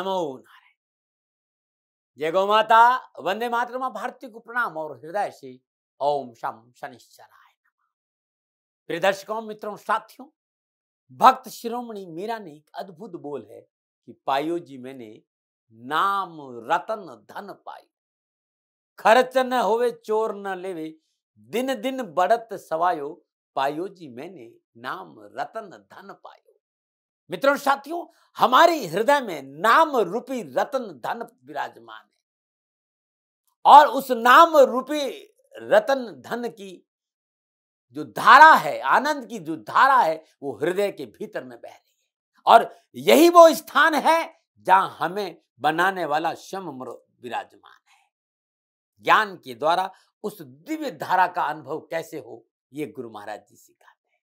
नमो नारायण जय गौ माता वंदे मातृ मातरमा भारती को प्रणाम और हृदय से ओम शम शनिश्चराय प्रिय दर्शकों मित्रों साथियों भक्त शिरोमणि मीरा ने एक अद्भुत बोल है कि पायो जी मैंने नाम रतन धन पायो खर्च न होवे चोर न लेवे दिन दिन बढ़त सवायो पायो जी मैंने नाम रतन धन पायो मित्रों साथियों हमारे हृदय में नाम रूपी रतन धन विराजमान है और उस नाम रूपी रतन धन की जो धारा है आनंद की जो धारा है वो हृदय के भीतर में बह रही है और यही वो स्थान है जहां हमें बनाने वाला शम विराजमान है ज्ञान के द्वारा उस दिव्य धारा का अनुभव कैसे हो ये गुरु महाराज जी सिखाते हैं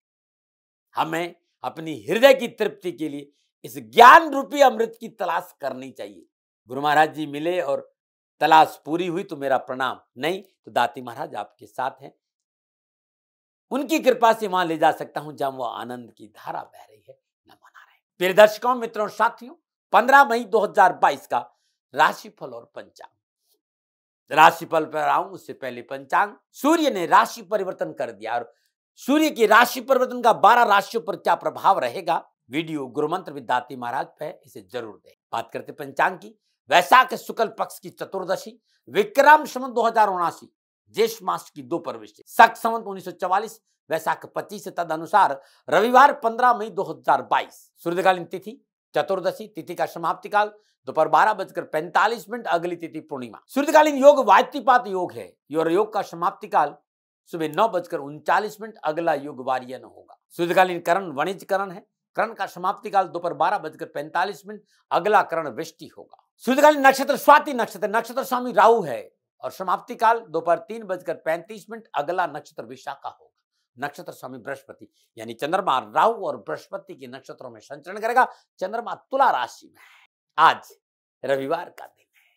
हमें अपनी हृदय की तृप्ति के लिए इस ज्ञान रूपी अमृत की तलाश करनी चाहिए गुरु महाराज जी मिले और तलाश पूरी हुई तो मेरा प्रणाम नहीं तो दाती महाराज आपके साथ हैं उनकी कृपा से वहां ले जा सकता हूं जहां वो आनंद की धारा बह रही है न मना रहे प्रिय दर्शकों मित्रों साथियों पंद्रह मई 2022 का राशिफल और पंचांग राशिफल पर आऊं उससे पहले पंचांग सूर्य ने राशि परिवर्तन कर दिया और सूर्य की राशि परिवर्तन का बारह राशियों पर क्या प्रभाव रहेगा वीडियो गुरु मंत्र विद्यार्थी महाराज पे इसे जरूर दें बात करते पंचांग की वैशाख शुक्ल पक्ष की चतुर्दशी विक्रम समन दो हजार उनासी ज्येष्ठ मास की दो प्रविष्टि सख समन उन्नीस सौ चौवालीस वैशाख पच्चीस तद अनुसार रविवार पंद्रह मई दो हजार बाईस सूर्यकालीन तिथि चतुर्दशी तिथि का समाप्ति काल दोपहर बारह बजकर पैंतालीस मिनट अगली तिथि पूर्णिमा सूर्यकालीन योग वायतिपात योग है योग का समाप्ति काल सुबह नौ बजकर उनचालीस मिनट अगला युग वारियन होगा सूर्यकालीन करण वणिज करण है करण का समाप्ति काल दोपहर बारह बजकर पैंतालीस मिनट अगला करण वृष्टि होगा सूर्यकालीन नक्षत्र स्वाति नक्षत्र नक्षत्र स्वामी राहु है और समाप्ति काल दोपहर तीन बजकर पैंतीस मिनट अगला नक्षत्र विशाखा होगा नक्षत्र स्वामी बृहस्पति यानी चंद्रमा राहु और बृहस्पति के नक्षत्रों में संचरण करेगा चंद्रमा तुला राशि में है आज रविवार का दिन है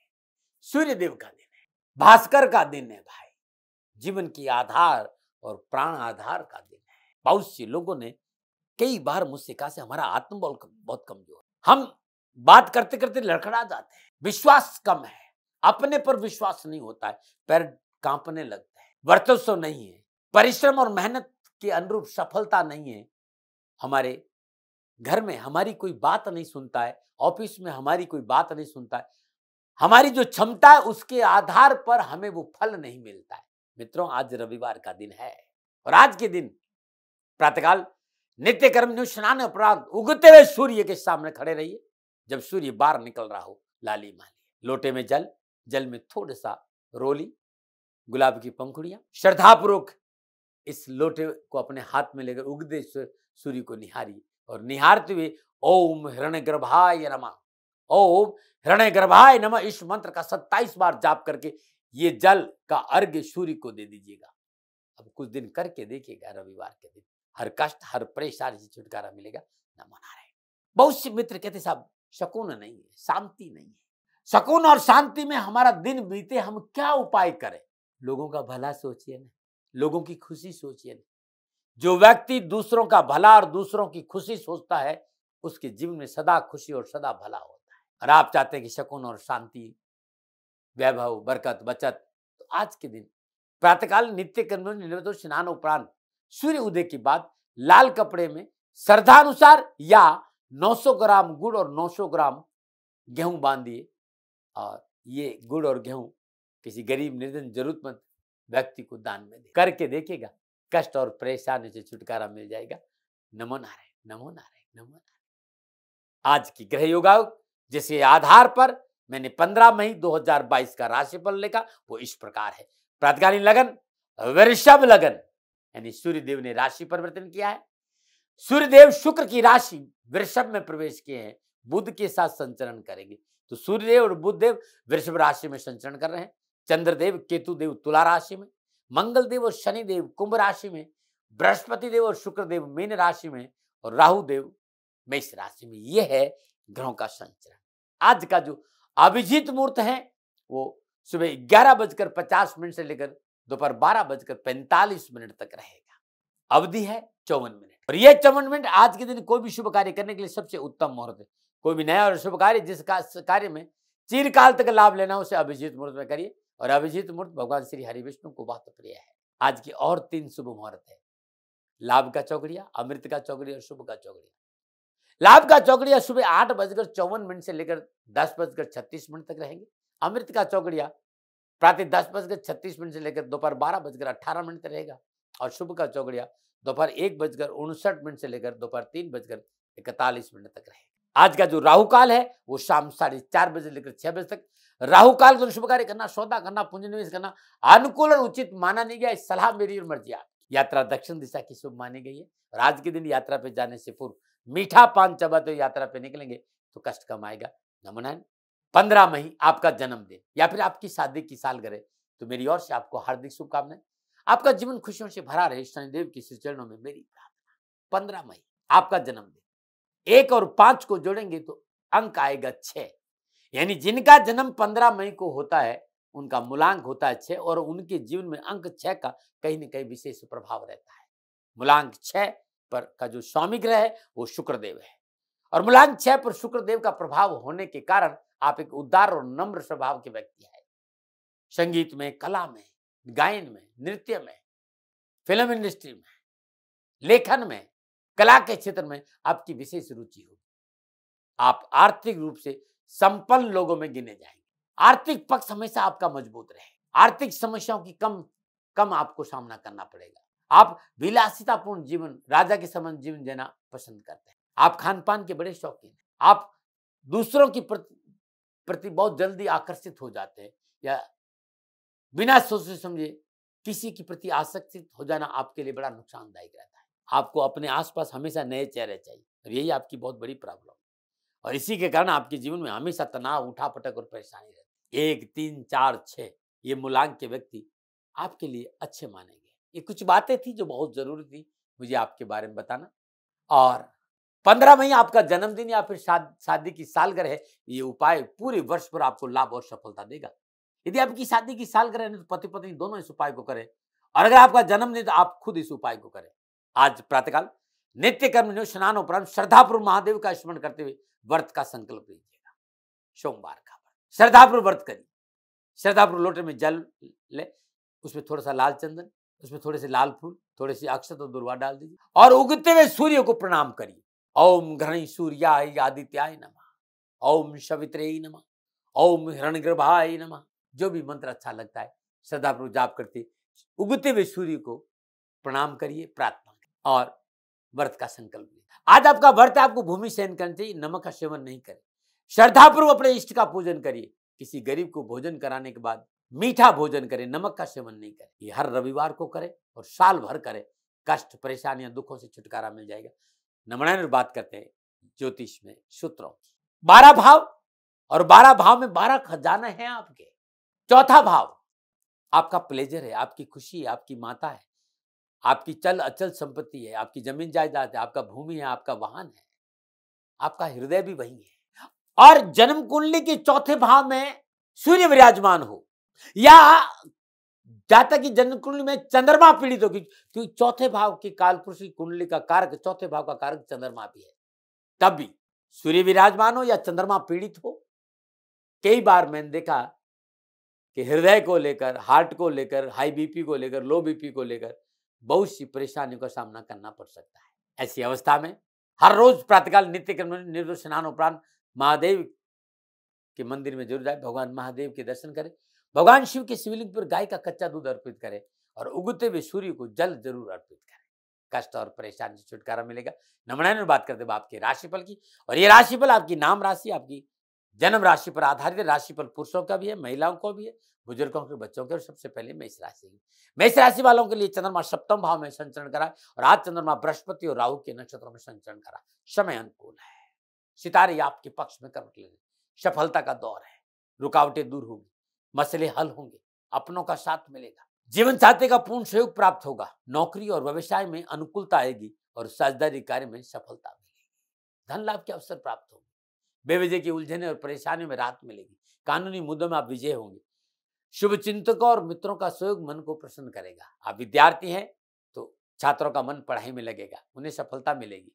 सूर्य देव का दिन है भास्कर का दिन है भाई जीवन की आधार और प्राण आधार का दिन है बहुत से लोगों ने कई बार मुझसे कहा से हमारा आत्मबल बहुत कमजोर हम बात करते करते लड़खड़ा जाते हैं विश्वास कम है अपने पर विश्वास नहीं होता है पैर कांपने लगते हैं वर्चस्व तो नहीं है परिश्रम और मेहनत के अनुरूप सफलता नहीं है हमारे घर में हमारी कोई बात नहीं सुनता है ऑफिस में हमारी कोई बात नहीं सुनता है हमारी जो क्षमता है उसके आधार पर हमें वो फल नहीं मिलता है मित्रों आज रविवार का दिन है और आज के दिन प्रातःकाल नित्य कर्म स्नान अपराध उगते हुए सूर्य के सामने खड़े रहिए जब सूर्य बाहर निकल रहा हो लाली माली लोटे में जल जल में थोड़ा सा रोली गुलाब की पंखुड़ियां श्रद्धापूर्वक इस लोटे को अपने हाथ में लेकर उगते सूर्य को निहारिए और निहारते हुए ओम हृणय गर्भाय नमा ओम हृणय गर्भाय नमा इस मंत्र का सत्ताईस बार जाप करके ये जल का अर्घ्य सूर्य को दे दीजिएगा अब कुछ दिन करके देखिएगा रविवार के दिन हर कष्ट हर परेशानी से छुटकारा मिलेगा ना मना रहे बहुत से मित्र कहते साहब शकुन नहीं है शांति नहीं है शकुन और शांति में हमारा दिन बीते हम क्या उपाय करें लोगों का भला सोचिए ना लोगों की खुशी सोचिए ना जो व्यक्ति दूसरों का भला और दूसरों की खुशी सोचता है उसके जीवन में सदा खुशी और सदा भला होता है और आप चाहते हैं कि शकुन और शांति वैभव बरकत बचत तो आज के दिन प्रातःकाल नित्य कर्म स्नान उपरांत सूर्य उदय के बाद लाल कपड़े में श्रद्धानुसार या 900 ग्राम गुड़ और 900 ग्राम गेहूं बांध दिए और ये गुड़ और गेहूं किसी गरीब निर्धन जरूरतमंद व्यक्ति को दान में दे करके देखेगा कष्ट और परेशानी से छुटकारा मिल जाएगा नमो नारायण नमो नारायण नमो नारायण आज की ग्रह योगा जिसके आधार पर मैंने 15 मई 2022 का राशिफल लिखा वो इस प्रकार है प्रातकालीन लगन वृषभ लगन यानी सूर्यदेव ने राशि परिवर्तन किया है सूर्यदेव शुक्र की राशि वृषभ में प्रवेश किए हैं बुद्ध के साथ संचरण करेंगे तो सूर्यदेव और बुद्धदेव वृषभ राशि में संचरण कर रहे हैं चंद्रदेव केतुदेव तुला राशि में मंगल देव और शनिदेव कुंभ राशि में बृहस्पति देव और शुक्रदेव मीन राशि में और राहु देव मेष राशि में यह है ग्रहों का संचरण आज का जो अभिजीत मूर्त है वो सुबह ग्यारह बजकर पचास मिनट से लेकर दोपहर बारह बजकर पैंतालीस मिनट तक रहेगा अवधि है चौवन मिनट और यह चौवन मिनट आज के दिन कोई भी शुभ कार्य करने के लिए सबसे उत्तम मुहूर्त है कोई भी नया और शुभ कार्य जिस कार्य में चिरकाल तक लाभ लेना उसे अभिजीत मुहूर्त में करिए और अभिजीत मुहूर्त भगवान श्री हरि विष्णु को बहुत प्रिय है आज की और तीन शुभ मुहूर्त है लाभ का चौकड़िया अमृत का चौकड़िया और शुभ का चौकड़िया लाभ का चौकड़िया सुबह आठ बजकर चौवन मिनट से लेकर दस बजकर छत्तीस मिनट तक रहेंगे अमृत का चौकड़िया प्रातः दस बजकर छत्तीस मिनट से लेकर दोपहर बारह बजकर अट्ठारह मिनट तक रहेगा और शुभ का चौकड़िया दोपहर एक बजकर उनसठ मिनट से लेकर दोपहर तीन बजकर इकतालीस मिनट तक रहेगा आज का जो राहु काल है वो शाम साढ़े चार बजे लेकर छह बजे तक राहु काल को शुभ कार्य करना सौदा करना पूंज निवेश करना अनुकूल और उचित माना नहीं गया सलाह मेरी और मर्जी आप यात्रा दक्षिण दिशा की शुभ मानी गई है और आज के दिन यात्रा पे जाने से पूर्व मीठा पान चबा तो यात्रा पे निकलेंगे तो कष्ट कम आएगा नमनायन पंद्रह मई आपका जन्मदिन या फिर आपकी शादी की साल करे तो मेरी ओर से आपको हार्दिक शुभकामनाएं आपका जीवन खुशियों से भरा रहे शनिदेव की श्री चरणों में मेरी प्रार्थना पंद्रह मई आपका जन्मदिन एक और पांच को जोड़ेंगे तो अंक आएगा छह यानी जिनका जन्म पंद्रह मई को होता है उनका मूलांक होता है छः और उनके जीवन में अंक छः का कहीं ना कहीं विशेष प्रभाव रहता है मूलांक छः पर का जो स्वामी ग्रह है वो शुक्रदेव है और मूलांक छह पर शुक्रदेव का प्रभाव होने के कारण आप एक उदार और नम्र स्वभाव के व्यक्ति है संगीत में कला में गायन में नृत्य में फिल्म इंडस्ट्री में लेखन में कला के क्षेत्र में आपकी विशेष रुचि होगी आप आर्थिक रूप से संपन्न लोगों में गिने जाएंगे आर्थिक पक्ष हमेशा आपका मजबूत रहे आर्थिक समस्याओं की कम कम आपको सामना करना पड़ेगा आप विलासितापूर्ण जीवन राजा के समान जीवन जीना पसंद करते हैं आप खान पान के बड़े शौकीन हैं आप दूसरों की प्रति प्रति बहुत जल्दी आकर्षित हो जाते हैं या बिना सोचे समझे किसी के प्रति आसक्तित हो जाना आपके लिए बड़ा नुकसानदायक रहता है आपको अपने आसपास हमेशा नए चेहरे चाहिए और यही आपकी बहुत बड़ी प्रॉब्लम और इसी के कारण आपके जीवन में हमेशा तनाव उठा पटक और परेशानी रहती है एक तीन चार छः ये मूलांक के व्यक्ति आपके लिए अच्छे माने गए ये कुछ बातें थी जो बहुत ज़रूरी थी मुझे आपके बारे में बताना और पंद्रह मई आपका जन्मदिन या फिर शादी की सालगिरह है ये उपाय पूरे वर्ष पर आपको लाभ और सफलता देगा यदि आपकी शादी की सालगिरह है तो पति पत्नी दोनों इस उपाय को करें और अगर आपका जन्मदिन तो आप खुद इस उपाय को करें आज प्रातःकाल नित्य कर्म स्नान उपरांत श्रद्धापुर महादेव का स्मरण करते हुए व्रत का संकल्प लीजिएगा सोमवार का श्रद्धापुर व्रत करिए श्रद्धापुर लोटे में जल ले उसमें थोड़ा सा लाल चंदन उसमें थोड़े से लाल फूल थोड़े से अक्षत और दुर्वा डाल दीजिए और उगते हुए सूर्य को प्रणाम करिए ओम घृणी सूर्याय आदित्याय नम ओम सवित्रे नम ओम हृण हिरणगर्भाय नम जो भी मंत्र अच्छा लगता है श्रद्धा पूर्वक जाप करते उगते हुए सूर्य को प्रणाम करिए प्रार्थना और व्रत का संकल्प लीजिए आज आपका व्रत आपको भूमि सहन करना चाहिए नमक का सेवन नहीं करें श्रद्धापूर्वक अपने इष्ट का पूजन करिए किसी गरीब को भोजन कराने के बाद मीठा भोजन करें नमक का सेवन नहीं करें ये हर रविवार को करें और साल भर करें कष्ट परेशानियां दुखों से छुटकारा मिल जाएगा नमनायन बात करते हैं ज्योतिष में सूत्रों की बारह भाव और बारह भाव में बारह खजाना है आपके चौथा भाव आपका प्लेजर है आपकी खुशी है आपकी माता है आपकी चल अचल संपत्ति है आपकी जमीन जायदाद है आपका भूमि है आपका वाहन है आपका हृदय भी वही है और जन्म कुंडली के चौथे भाव में सूर्य विराजमान हो या जातक की जन्म कुंडली में चंद्रमा पीड़ित होगी क्योंकि चौथे भाव की कालपुरुष की कुंडली का कारक चौथे भाव का कारक चंद्रमा भी है तब भी सूर्य विराजमान हो या चंद्रमा पीड़ित हो कई बार मैंने देखा कि हृदय को लेकर हार्ट को लेकर हाई बीपी को लेकर लो बीपी को लेकर बहुत सी परेशानियों का सामना करना पड़ सकता है ऐसी अवस्था में हर रोज प्रातकाल नित्य कर्म निर्दोष स्नान उपरांत महादेव के मंदिर में जरूर जाए भगवान महादेव के दर्शन करें भगवान शिव के शिवलिंग पर गाय का कच्चा दूध अर्पित करें और उगते हुए सूर्य को जल जरूर अर्पित करें कष्ट और परेशान से छुटकारा मिलेगा नमनायन बात करते हैं आपके राशिफल की और ये राशिफल आपकी नाम राशि आपकी जन्म राशि पर आधारित है राशिफल पुरुषों का भी है महिलाओं को भी है बुजुर्गों के बच्चों के और सबसे पहले मेष राशि की मेष राशि वालों के लिए चंद्रमा सप्तम भाव में संचरण करा और आज चंद्रमा बृहस्पति और राहु के नक्षत्रों में संचरण करा समय अनुकूल है सितारे आपके पक्ष में करवट ले सफलता का दौर है रुकावटें दूर होगी मसले हल होंगे अपनों का साथ मिलेगा जीवन साथी का पूर्ण सहयोग प्राप्त होगा नौकरी और व्यवसाय में अनुकूलता आएगी और साझेदारी कार्य में सफलता मिलेगी धन लाभ के अवसर प्राप्त होंगे बेवजह की उलझने और परेशानियों में राहत मिलेगी कानूनी मुद्दों में आप विजय होंगे शुभ चिंतकों और मित्रों का सहयोग मन को प्रसन्न करेगा आप विद्यार्थी हैं तो छात्रों का मन पढ़ाई में लगेगा उन्हें सफलता मिलेगी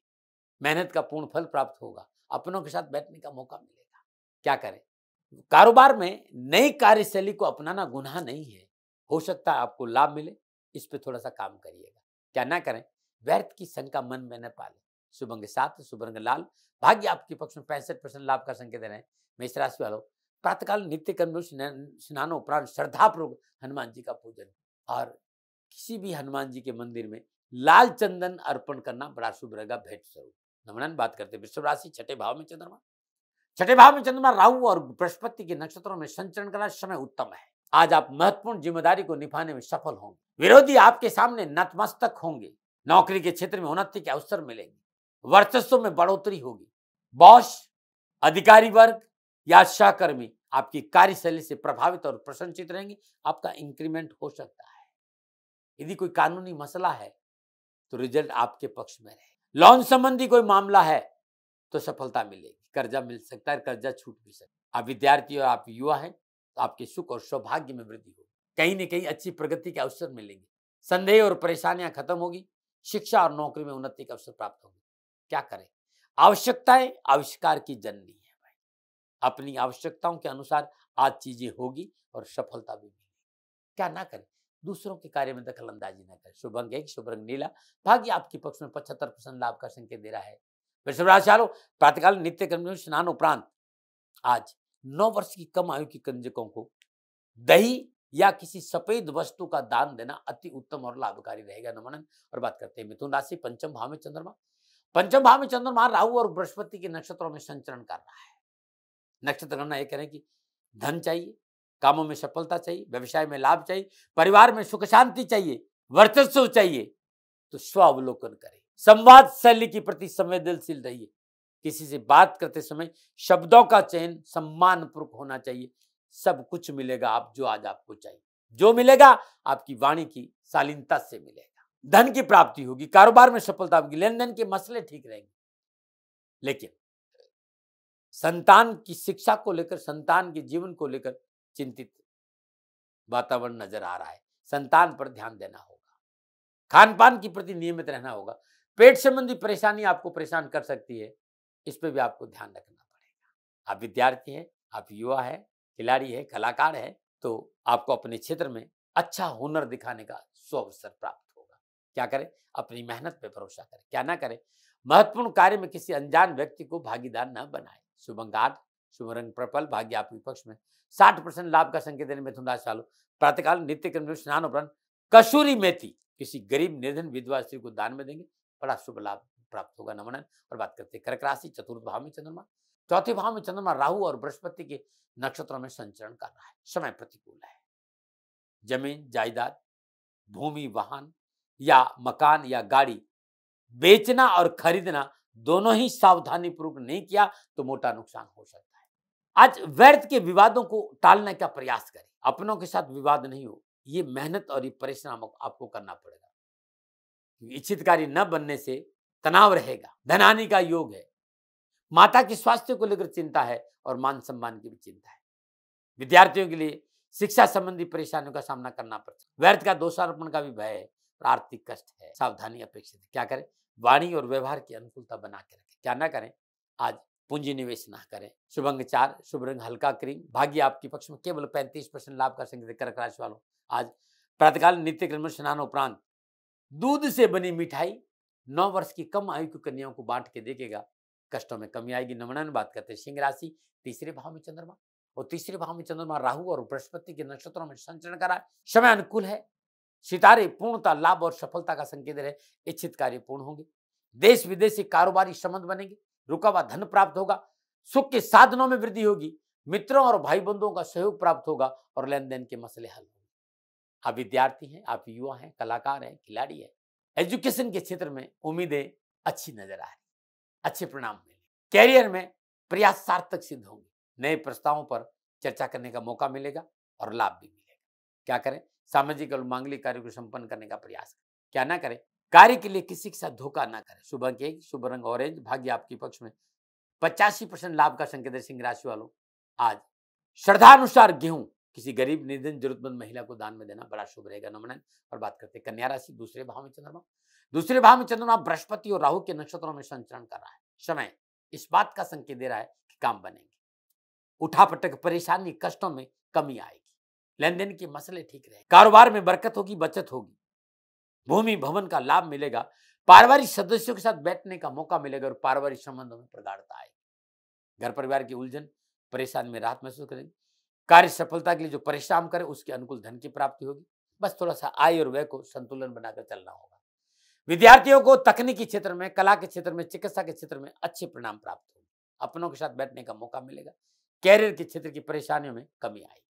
मेहनत का पूर्ण फल प्राप्त होगा अपनों के साथ बैठने का मौका मिलेगा क्या करें कारोबार में नई कार्यशैली को अपनाना गुनाह नहीं है हो सकता है आपको लाभ मिले इस पर थोड़ा सा काम करिएगा क्या ना करें व्यर्थ की शंका मन में न पाले शुभंग सात शुभरंग लाल भाग्य आपके पक्ष में पैंसठ परसेंट लाभ का संकेत है मेष राशि वालों प्रातकाल नित्य कर्म स्नान उपरांत श्रद्धापूर्वक हनुमान जी का पूजन और किसी भी हनुमान जी के मंदिर में लाल चंदन अर्पण करना बड़ा शुभ रहेगा भेंट स्वरूप नमन बात करते वृषभ राशि छठे भाव में चंद्रमा छठे भाव में चंद्रमा राहु और बृहस्पति के नक्षत्रों में संचरण करना समय उत्तम है आज आप महत्वपूर्ण जिम्मेदारी को निभाने में सफल होंगे विरोधी आपके सामने नतमस्तक होंगे नौकरी के क्षेत्र में उन्नति के अवसर मिलेंगे वर्चस्व में बढ़ोतरी होगी बॉस अधिकारी वर्ग या सहकर्मी आपकी कार्यशैली से प्रभावित और प्रशंसित रहेंगे आपका इंक्रीमेंट हो सकता है यदि कोई कानूनी मसला है तो रिजल्ट आपके पक्ष में रहेगा लोन संबंधी कोई मामला है तो सफलता मिलेगी कर्जा मिल सकता है कर्जा छूट भी सकता है आप विद्यार्थी और आप युवा हैं तो आपके सुख और सौभाग्य में वृद्धि होगी कहीं न कहीं अच्छी प्रगति के अवसर मिलेंगे संदेह और परेशानियां खत्म होगी शिक्षा और नौकरी में उन्नति के अवसर प्राप्त होंगे क्या करें आवश्यकताएं आविष्कार की जननी है भाई अपनी आवश्यकताओं के अनुसार आज चीजें होगी और सफलता भी मिलेगी क्या ना करें दूसरों के कार्य में दखल अंदाजी न करें शुभ अंग एक शुभ रंग नीला भाग्य आपके पक्ष में पचहत्तर परसेंट लाभ का संकेत दे रहा है वृषभ राशि वालों प्रातःकाल नित्य कर्म स्नान उपरांत आज नौ वर्ष की कम आयु की कंजकों को दही या किसी सफेद वस्तु का दान देना अति उत्तम और लाभकारी रहेगा नमन और बात करते हैं मिथुन राशि पंचम भाव में चंद्रमा पंचम भाव में चंद्रमा राहु और बृहस्पति के नक्षत्रों में संचरण कर रहा है नक्षत्र गणना ये करें कि धन चाहिए कामों में सफलता चाहिए व्यवसाय में लाभ चाहिए परिवार में सुख शांति चाहिए वर्चस्व चाहिए तो स्वावलोकन करें संवाद शैली के प्रति संवेदनशील रहिए किसी से बात करते समय शब्दों का चयन सम्मानपूर्वक होना चाहिए सब कुछ मिलेगा आप जो आज आपको चाहिए जो मिलेगा आपकी वाणी की शालीनता से मिलेगा धन की प्राप्ति होगी कारोबार में सफलता होगी लेन देन के मसले ठीक रहेंगे लेकिन संतान की शिक्षा को लेकर संतान के जीवन को लेकर चिंतित वातावरण नजर आ रहा है संतान पर ध्यान देना होगा खान पान के प्रति नियमित रहना होगा पेट संबंधी परेशानी आपको परेशान कर सकती है इस पर भी आपको ध्यान रखना पड़ेगा आप विद्यार्थी हैं आप युवा है खिलाड़ी है कलाकार है तो आपको अपने क्षेत्र में अच्छा हुनर दिखाने का सो अवसर प्राप्त होगा क्या करें अपनी मेहनत पर भरोसा करें क्या ना करें महत्वपूर्ण कार्य में किसी अनजान व्यक्ति को भागीदार न बनाए शुभंग आठ शुभ रंग प्रपल भाग्य आपके पक्ष में साठ परसेंट लाभ का संकेत देने मिथुन राशि वालों प्रातःकाल नित्य क्रम स्नान उपरांत कसूरी मेथी किसी गरीब निर्धन विधवा स्त्री को दान में देंगे बड़ा शुभ लाभ प्राप्त होगा नमनन और बात करते कर्क राशि चतुर्थ भाव में चंद्रमा चौथे भाव में चंद्रमा राहु और बृहस्पति के नक्षत्रों में संचरण कर रहा है समय प्रतिकूल है जमीन जायदाद भूमि वाहन या मकान या गाड़ी बेचना और खरीदना दोनों ही सावधानी पूर्वक नहीं किया तो मोटा नुकसान हो सकता है आज व्यर्थ के विवादों को टालने का प्रयास करें अपनों के साथ विवाद नहीं हो ये मेहनत और ये परिश्रम आपको करना पड़ेगा इच्छित कार्य न बनने से तनाव रहेगा धनानी का योग है माता के स्वास्थ्य को लेकर चिंता है और मान सम्मान की भी चिंता है विद्यार्थियों के लिए शिक्षा संबंधी परेशानियों का सामना करना पड़ता है व्यर्थ का दोषारोपण का भी भय है आर्थिक कष्ट है सावधानी अपेक्षित है क्या करें वाणी और व्यवहार की अनुकूलता बना के रखें क्या ना करें आज पूंजी निवेश ना करें शुभ अंग चार शुभ रंग हल्का क्रीम भाग्य आपके पक्ष में केवल पैंतीस परसेंट लाभ का संकेत कर्क राशि वालों आज प्रातकाल नित्य क्रम स्नान उपरांत दूध से बनी मिठाई नौ वर्ष की कम आयु की कन्याओं को बांट के देखेगा कष्टों में कमी आएगी नमनन बात करते हैं सिंह राशि तीसरे भाव में चंद्रमा और तीसरे भाव में चंद्रमा राहु और बृहस्पति के नक्षत्रों में संचरण करा समय अनुकूल है सितारे पूर्णता लाभ और सफलता का संकेत है इच्छित कार्य पूर्ण होंगे देश विदेशी कारोबारी संबंध बनेंगे रुका हुआ धन प्राप्त होगा सुख के साधनों में वृद्धि होगी मित्रों और भाई बंधुओं का सहयोग प्राप्त होगा और लेन देन के मसले हल होंगे आप विद्यार्थी हैं आप युवा हैं कलाकार हैं खिलाड़ी हैं एजुकेशन के क्षेत्र में उम्मीदें अच्छी नजर आ रही अच्छे परिणाम मिले कैरियर में प्रयास सार्थक सिद्ध होंगे नए प्रस्तावों पर चर्चा करने का मौका मिलेगा और लाभ भी मिलेगा क्या करें सामाजिक और मांगलिक कार्य को संपन्न करने का प्रयास करें क्या ना करें कार्य के लिए किसी के साथ धोखा ना करें शुभ अंक एक शुभ रंग ऑरेंज भाग्य आपके पक्ष में पचासी परसेंट लाभ का संकेत सिंह राशि वालों आज श्रद्धानुसार गेहूं किसी गरीब निर्धन जरूरतमंद महिला को दान में देना बड़ा शुभ रहेगा नमनन और बात करते कन्या राशि दूसरे भाव में चंद्रमा दूसरे भाव में चंद्रमा बृहस्पति और राहु के नक्षत्रों में संचरण कर रहा है समय इस बात का संकेत दे रहा है कि काम बनेंगे उठापटक परेशानी कष्टों में कमी आएगी लेन देन के मसले ठीक रहे कारोबार में बरकत होगी बचत होगी भूमि भवन का लाभ मिलेगा पारिवारिक सदस्यों के साथ बैठने का मौका मिलेगा और पारिवारिक संबंधों में प्रगाढ़ता आएगी घर परिवार की उलझन परेशान में राहत महसूस करेंगे कार्य सफलता के लिए जो परिश्रम करें उसके अनुकूल धन की प्राप्ति होगी बस थोड़ा सा आय और व्यय को संतुलन बनाकर चलना होगा विद्यार्थियों को तकनीकी क्षेत्र में कला के क्षेत्र में चिकित्सा के क्षेत्र में अच्छे परिणाम प्राप्त होंगे अपनों के साथ बैठने का मौका मिलेगा कैरियर के क्षेत्र की परेशानियों में कमी आएगी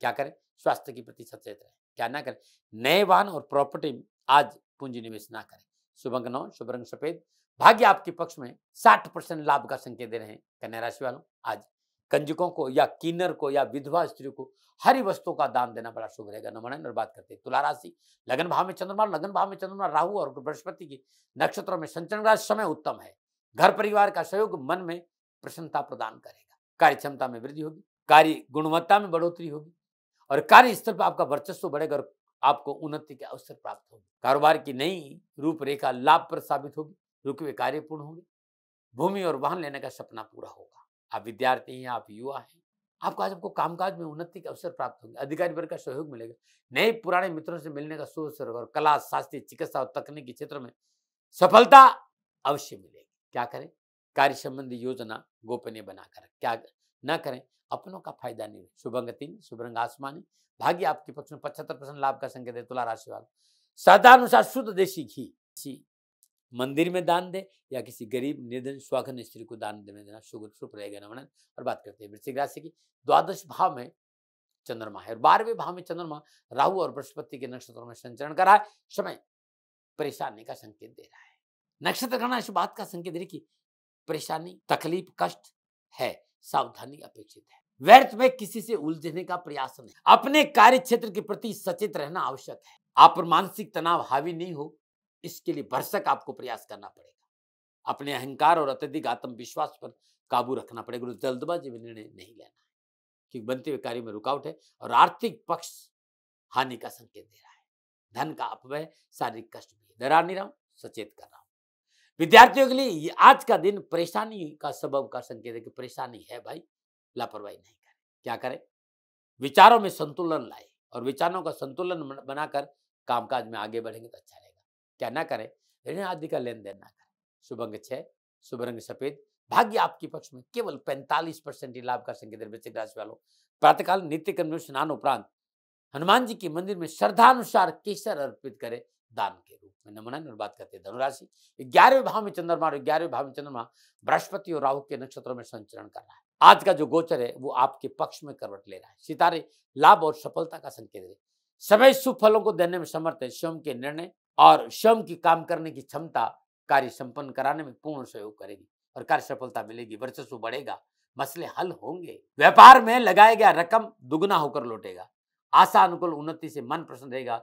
क्या करें स्वास्थ्य के प्रति सचेत रहें क्या ना करें नए वाहन और प्रॉपर्टी में आज पूंजी निवेश ना करें शुभ अंक नौ शुभ रंग सफेद भाग्य आपके पक्ष में साठ परसेंट लाभ का संकेत दे रहे हैं कन्या राशि वालों आज कंजुकों को या किन्नर को या विधवा स्त्री को हरी वस्तु का दान देना बड़ा शुभ रहेगा नमन और बात करते हैं तुला राशि लगन भाव में चंद्रमा लगन भाव में चंद्रमा राहु और बृहस्पति की नक्षत्रों में संचरण का समय उत्तम है घर परिवार का सहयोग मन में प्रसन्नता प्रदान करेगा कार्य क्षमता में वृद्धि होगी कार्य गुणवत्ता में बढ़ोतरी होगी और कार्य स्थल पर आपका वर्चस्व बढ़ेगा और आपको उन्नति के अवसर प्राप्त होंगे कारोबार की नई रूपरेखा लाभ पर साबित होगी रुके हुए कार्य पूर्ण होंगे भूमि और वाहन लेने का सपना पूरा होगा आप विद्यार्थी हैं आप युवा हैं आपको आज आपको कामकाज में उन्नति के अवसर प्राप्त होंगे अधिकारी वर्ग का सहयोग मिलेगा नए पुराने मित्रों से मिलने का सोच और कला शास्त्रीय चिकित्सा और तकनीकी क्षेत्र में सफलता अवश्य मिलेगी क्या करें कार्य संबंधी योजना गोपनीय बनाकर क्या न करें अपनों का फायदा नहीं तीन शुभरंग आसमानी भाग्य आपके पक्ष में पचहत्तर परसेंट लाभ का संकेत है तुला राशि वाला सदानुसार शुद्ध देशी घी मंदिर में दान दे या किसी गरीब निर्धन स्वाघन स्त्री को दान देने देना शुभ शुभ रहेगा नमन और बात करते हैं वृश्चिक राशि की द्वादश भाव में चंद्रमा है और बारहवें भाव में चंद्रमा राहु और बृहस्पति के नक्षत्रों में संचरण कर रहा है समय परेशानी का संकेत दे रहा है नक्षत्र करना इस बात का संकेत दे की परेशानी तकलीफ कष्ट है सावधानी अपेक्षित है व्यर्थ में किसी से उलझने का प्रयास नहीं अपने कार्य क्षेत्र के प्रति सचेत रहना आवश्यक है आप मानसिक तनाव हावी नहीं हो इसके लिए भरसक आपको प्रयास करना पड़ेगा अपने अहंकार और अत्यधिक आत्मविश्वास पर काबू रखना पड़ेगा जल्दबाजी में निर्णय नहीं लेना है क्योंकि बनते हुए कार्य में रुकावट है और आर्थिक पक्ष हानि का संकेत दे रहा है धन का अपव्य शारीरिक कष्ट भी डरा नहीं रहा हूं सचेत कर रहा हूं विद्यार्थियों के लिए आज का दिन परेशानी का सबब का संकेत है कि परेशानी है भाई लापरवाही नहीं करें क्या करें विचारों में संतुलन लाए और विचारों का संतुलन बनाकर कामकाज में आगे बढ़ेंगे तो अच्छा रहेगा क्या ना करें ऋण आदि का लेन देन ना करें अंग छह शुभ रंग सफेद भाग्य आपके पक्ष में केवल 45 परसेंट ही लाभ का संकेत वृश्चिक राशि वालों प्रातःकाल नित्य कर्म स्नान उपरांत हनुमान जी के मंदिर में श्रद्धानुसार केसर अर्पित करे दान के रूप में नमन और बात करते हैं धनुराशि ग्यारहवें भाव में चंद्रमा और ग्यारहवें भाव में चंद्रमा बृहस्पति और राहु के नक्षत्रों में संचरण कर रहा है आज का जो गोचर है वो आपके पक्ष में करवट ले रहा है सितारे लाभ और सफलता का संकेत है समय सुफलों को देने में समर्थ है स्वयं के निर्णय और श्रम की काम करने की क्षमता कार्य संपन्न कराने में पूर्ण सहयोग करेगी और कार्य सफलता मिलेगी वर्चस्व बढ़ेगा मसले हल होंगे व्यापार में लगाया गया रकम दुगना होकर लौटेगा आशा अनुकूल उन्नति से मन प्रसन्न रहेगा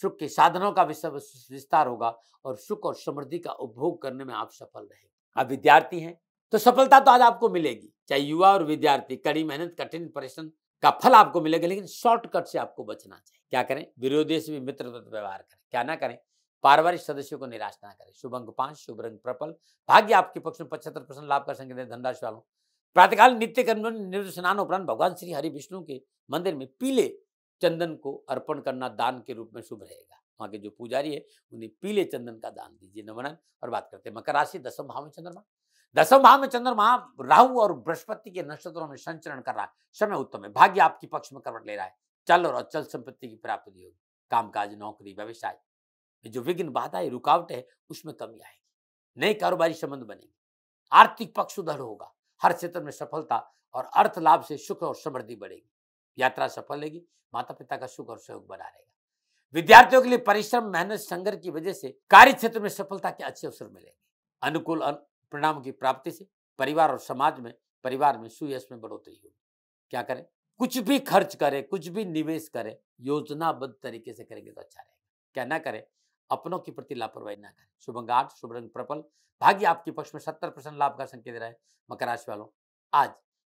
सुख के साधनों का विस्तार होगा और सुख और समृद्धि का उपभोग करने में आप सफल रहे आप विद्यार्थी हैं तो सफलता तो आज आपको मिलेगी चाहे युवा और विद्यार्थी कड़ी मेहनत कठिन परिश्रम का फल आपको मिलेगा लेकिन शॉर्टकट से आपको बचना चाहिए क्या करें विरोधी से भी मित्र व्यवहार करें क्या ना करें पारिवारिक सदस्यों को निराश ना करें शुभ अंक पांच शुभ रंग प्रपल भाग्य आपके पक्ष में पचहत्तर परसेंट लाभ कर संकेत धनराशि वालों प्रातकाल नित्य कर्म निर्दोष स्नान उपरांत भगवान श्री हरि विष्णु के मंदिर में पीले चंदन को अर्पण करना दान के रूप में शुभ रहेगा वहाँ के जो पुजारी है उन्हें पीले चंदन का दान दीजिए नमनन और बात करते हैं मकर राशि दसम भाव में चंद्रमा दसम भाव में चंद्रमा राहु और बृहस्पति के नक्षत्रों में संचरण कर रहा है समय उत्तम है भाग्य आपके पक्ष में करवट ले रहा है चल और अचल संपत्ति की प्राप्ति होगी कामकाज नौकरी व्यवसाय जो विघ्न बाधा है रुकावट है उसमें कमी आएगी नए कारोबारी संबंध बनेंगे आर्थिक पक्ष सुदृढ़ होगा हर क्षेत्र में सफलता और अर्थ लाभ से सुख और समृद्धि बढ़ेगी यात्रा सफल रहेगी माता पिता का सुख और सहयोग बना रहेगा विद्यार्थियों के लिए परिश्रम मेहनत संघर्ष की वजह से कार्य क्षेत्र में सफलता के अच्छे अवसर मिलेंगे अनुकूल परिणाम की प्राप्ति से परिवार और समाज में परिवार में सुयश में बढ़ोतरी होगी क्या करें कुछ भी खर्च करें कुछ भी निवेश करें योजनाबद्ध तरीके से करेंगे तो अच्छा रहेगा क्या ना करें अपनों के प्रति लापरवाही ना करें शुभ अंग आठ शुभ रंग प्रबल भाग्य आपके पक्ष में सत्तर परसेंट लाभ का संकेत रहा है मकर राशि वालों आज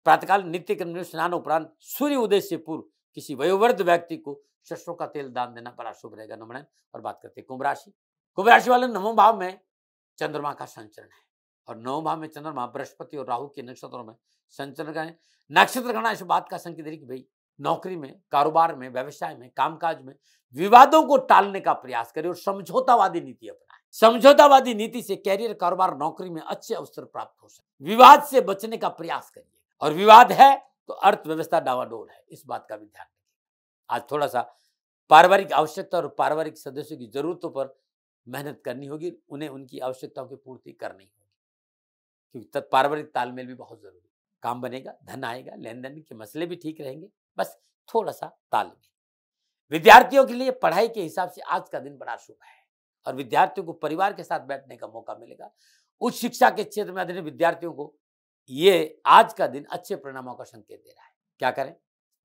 प्रातकाल नित्य क्रम में स्नान उपरांत सूर्य उदय से पूर्व किसी वयोवृद्ध व्यक्ति को शस्त्रों का तेल दान देना बड़ा शुभ रहेगा नमन और बात करते कुंभ राशि कुंभ राशि वाले नवम भाव में चंद्रमा का संचरण है और नवम भाव में चंद्रमा बृहस्पति और राहु के नक्षत्रों में संचरण करें नक्षत्र गणा इस बात का संकेत है कि भाई नौकरी में कारोबार में व्यवसाय में कामकाज में विवादों को टालने का प्रयास करें और समझौतावादी नीति अपनाए समझौतावादी नीति से कैरियर कारोबार नौकरी में अच्छे अवसर प्राप्त हो सके विवाद से बचने का प्रयास करिए और विवाद है तो अर्थव्यवस्था डावाडोल है इस बात का भी ध्यान रखिए आज थोड़ा सा पारिवारिक आवश्यकता और पारिवारिक सदस्यों की जरूरतों पर मेहनत करनी होगी उन्हें उनकी आवश्यकताओं की पूर्ति करनी होगी क्योंकि तत्पारिवारिक तालमेल भी बहुत जरूरी काम बनेगा धन आएगा लेन देन के मसले भी ठीक रहेंगे बस थोड़ा सा तालमेल विद्यार्थियों के लिए पढ़ाई के हिसाब से आज का दिन बड़ा शुभ है और विद्यार्थियों को परिवार के साथ बैठने का मौका मिलेगा उच्च शिक्षा के क्षेत्र में अधिक विद्यार्थियों को ये आज का दिन अच्छे परिणामों का संकेत दे रहा है क्या करें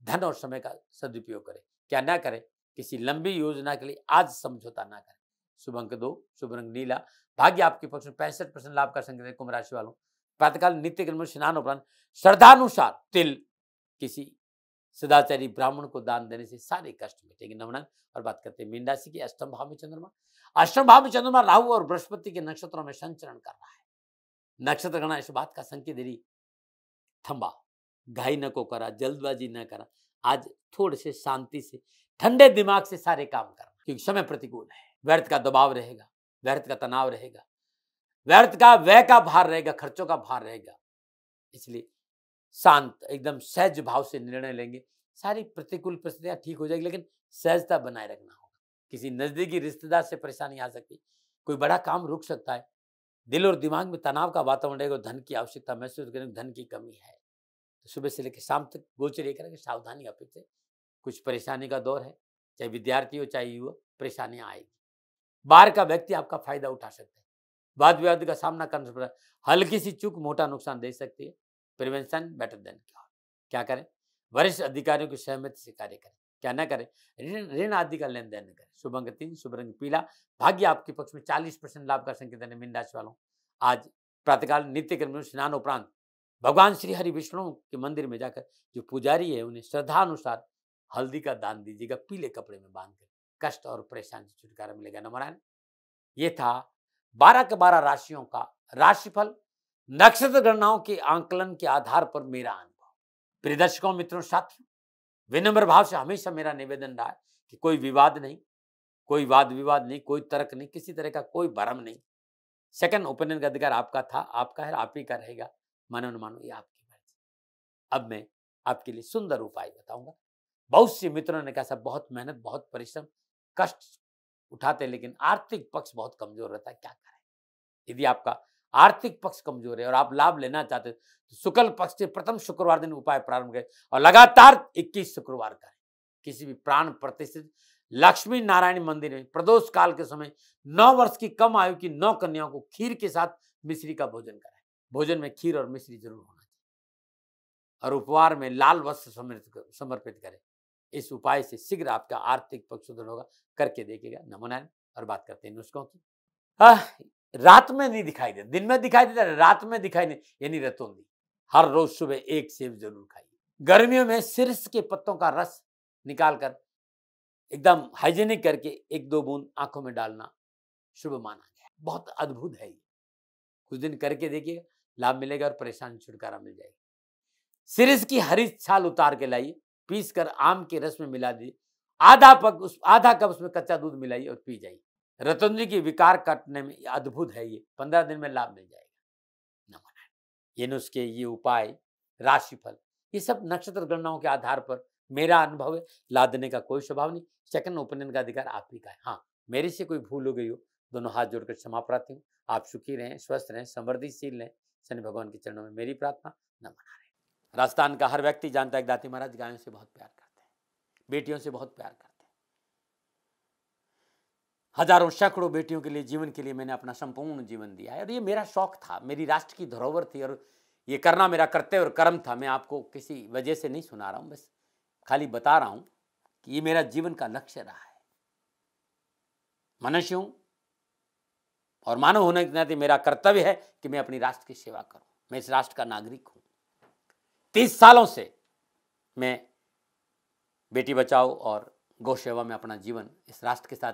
धन और समय का सदुपयोग करें क्या ना करें किसी लंबी योजना के लिए आज समझौता ना करें शुभ अंक दो शुभ रंग नीला भाग्य आपके पक्ष में पैंसठ परसेंट लाभ का संकेत है कुंभ राशि वालों प्रातकाल नित्य कर्म स्नान उपरांत श्रद्धानुसार तिल किसी सदाचारी ब्राह्मण को दान देने से सारे कष्ट मिटेंगे नमनन और बात करते हैं मीन राशि की अष्टम भाव में चंद्रमा अष्टम भाव में चंद्रमा राहु और बृहस्पति के नक्षत्रों में संचरण कर रहा है नक्षत्र गणा इस बात का संकेत दे रही थम्बा घाई न को करा जल्दबाजी न करा आज थोड़े से शांति से ठंडे दिमाग से सारे काम करना क्योंकि समय प्रतिकूल है व्यर्थ का दबाव रहेगा व्यर्थ का तनाव रहेगा व्यर्थ का व्यय का भार रहेगा खर्चों का भार रहेगा इसलिए शांत एकदम सहज भाव से निर्णय लेंगे सारी प्रतिकूल परिस्थितियाँ ठीक हो जाएगी लेकिन सहजता बनाए रखना होगा किसी नज़दीकी रिश्तेदार से परेशानी आ सकती कोई बड़ा काम रुक सकता है दिल और दिमाग में तनाव का वातावरण रहेगा धन की आवश्यकता महसूस करेंगे धन की कमी है तो सुबह से लेकर शाम तक गोचर ये करेंगे सावधानी अपेक्ष कुछ परेशानी का दौर है चाहे विद्यार्थी हो चाहे युवा परेशानियाँ आएगी बाहर का व्यक्ति आपका फायदा उठा सकता है वाद विवाद का सामना करना पड़ रहा है हल्की सी चूक मोटा नुकसान दे सकती है प्रिवेंशन बेटर देन क्या क्या करें वरिष्ठ अधिकारियों की सहमति से कार्य करें क्या ना करें ऋण ऋण आदि का लेन देन करें शुभ अंग तीन शुभ रंग पीला भाग्य आपके पक्ष में चालीस परसेंट लाभ का संकेत है मीन राशि वालों आज प्रातःकाल नित्य कर्म स्नान उपरांत भगवान श्री हरि विष्णु के मंदिर में जाकर जो पुजारी है उन्हें श्रद्धा अनुसार हल्दी का दान दीजिएगा पीले कपड़े में बांध कर कष्ट और परेशान से छुटकारा मिलेगा नमरान ये था बारह के बारह राशियों का राशिफल नक्षत्र गणनाओं के आंकलन के आधार पर मेरा अनुभव प्रिय दर्शकों मित्रों छात्र विनम्र भाव से हमेशा मेरा निवेदन रहा है कि कोई विवाद नहीं कोई वाद विवाद नहीं कोई तर्क नहीं किसी तरह का कोई भरम नहीं सेकंड ओपिनियन का अधिकार आपका था आपका है आप ही का रहेगा मानो न मानो ये आपकी मर्जी अब मैं आपके लिए सुंदर उपाय बताऊंगा बहुत से मित्रों ने कहा सब बहुत मेहनत बहुत परिश्रम कष्ट उठाते लेकिन आर्थिक पक्ष बहुत कमजोर रहता है क्या करें यदि आपका आर्थिक पक्ष कमजोर है और आप लाभ लेना चाहते हो तो शुक्ल पक्ष से प्रथम शुक्रवार दिन उपाय प्रारंभ करें और लगातार 21 शुक्रवार का है किसी भी प्राण प्रतिष्ठित लक्ष्मी नारायण मंदिर में प्रदोष काल के समय नौ वर्ष की कम आयु की नौ कन्याओं को खीर के साथ मिश्री का भोजन कराए भोजन में खीर और मिश्री जरूर होना चाहिए और उपहार में लाल वस्त्र समर्पित करें इस उपाय से शीघ्र आपका आर्थिक पक्ष सुधर होगा करके देखेगा नमो और बात करते हैं नुस्खों की रात में नहीं दिखाई देता दिन में दिखाई देता है रात में दिखाई नहीं यानी रतौंदी हर रोज सुबह एक सेब जरूर खाइए गर्मियों में सिरस के पत्तों का रस निकाल कर एकदम हाइजेनिक करके एक दो बूंद आंखों में डालना शुभ माना गया बहुत अद्भुत है ये कुछ दिन करके देखिएगा लाभ मिलेगा और परेशान छुटकारा मिल जाएगा सिरस की हरी छाल उतार के लाइए पीस कर आम के रस में मिला दीजिए आधा पक उस आधा कप उसमें कच्चा दूध मिलाइए और पी जाइए रतन जी की विकार काटने में अद्भुत है ये पंद्रह दिन में लाभ मिल जाएगा नमन है ये नुस्खे ये उपाय राशिफल ये सब नक्षत्र गणनाओं के आधार पर मेरा अनुभव है ला देने का कोई स्वभाव नहीं सेकंड ओपिनियन का अधिकार आप ही का है हाँ मेरे से कोई भूल हो गई हो दोनों हाथ जोड़कर क्षमा प्रार्थी हूँ आप सुखी रहें स्वस्थ रहें समृद्धिशील रहें शनि भगवान के चरणों में मेरी प्रार्थना न मना रहे राजस्थान का हर व्यक्ति जानता है दाती महाराज गायों से बहुत प्यार करते हैं बेटियों से बहुत प्यार करते हैं हजारों सैकड़ों बेटियों के लिए जीवन के लिए मैंने अपना संपूर्ण जीवन दिया है और ये मेरा शौक था मेरी राष्ट्र की धरोहर थी और ये करना मेरा कर्तव्य और कर्म था मैं आपको किसी वजह से नहीं सुना रहा हूँ बस खाली बता रहा हूँ कि ये मेरा जीवन का लक्ष्य रहा है मनुष्य हूँ और मानव होने के नाते मेरा कर्तव्य है कि मैं अपनी राष्ट्र की सेवा करूँ मैं इस राष्ट्र का नागरिक हूँ तीस सालों से मैं बेटी बचाओ और गौ सेवा में अपना जीवन इस राष्ट्र के साथ